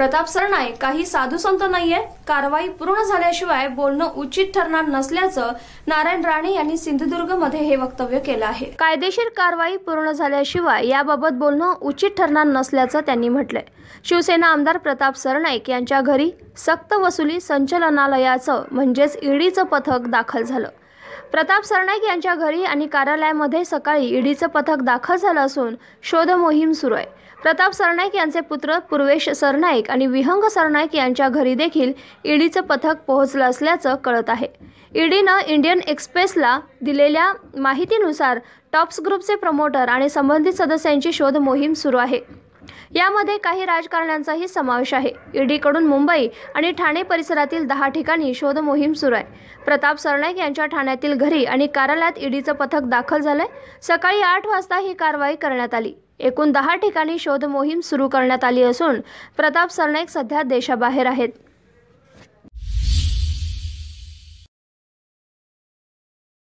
प्रताप सरनाईक काही साधू संत नाहीये कारवाई पूर्ण झाल्याशिवाय बोलणं उचित ठरणार नसल्याचं नारायण राणे यांनी सिंधुदुर्ग मध्ये हे वक्तव्य केलं आहे कायदेशीर कारवाई पूर्ण झाल्याशिवाय याबाबत बोलणं उचित ठरणार नसल्याचं त्यांनी म्हटलंय शिवसेना आमदार प्रताप सरनाईक यांच्या घरी सक्त वसुली संचालनालयाचं म्हणजेच ईडीचं पथक दाखल झालं प्रताप सरनाईक यांच्या घरी आणि कार्यालयामध्ये सकाळी ईडीचं पथक दाखल झालं असून शोध मोहीम सुरू आहे प्रताप सरनाईक यांचे पुत्र पूर्वेश सरनाईक आणि विहंग सरनाईक यांच्या घरी देखील ईडीचं पथक पोहोचलं असल्याचं कळत आहे ईडीनं इंडियन एक्सप्रेसला दिलेल्या माहितीनुसार टॉप्स ग्रुपचे प्रमोटर आणि संबंधित सदस्यांची शोध मोहीम सुरू आहे यामध्ये काही राजकारण्यांचाही समावेश आहे ईडीकडून मुंबई आणि ठाणे परिसरातील दहा ठिकाणी शोध मोहीम सुरू आहे प्रताप सरनाईक यांच्या ठाण्यातील घरी आणि कार्यालयात ईडीचं पथक दाखल झालंय सकाळी आठ वाजता ही कारवाई करण्यात आली एकूण दहा ठिकाणी शोध मोहीम सुरू करण्यात आली असून प्रताप सरनाईक सध्या देशाबाहेर आहेत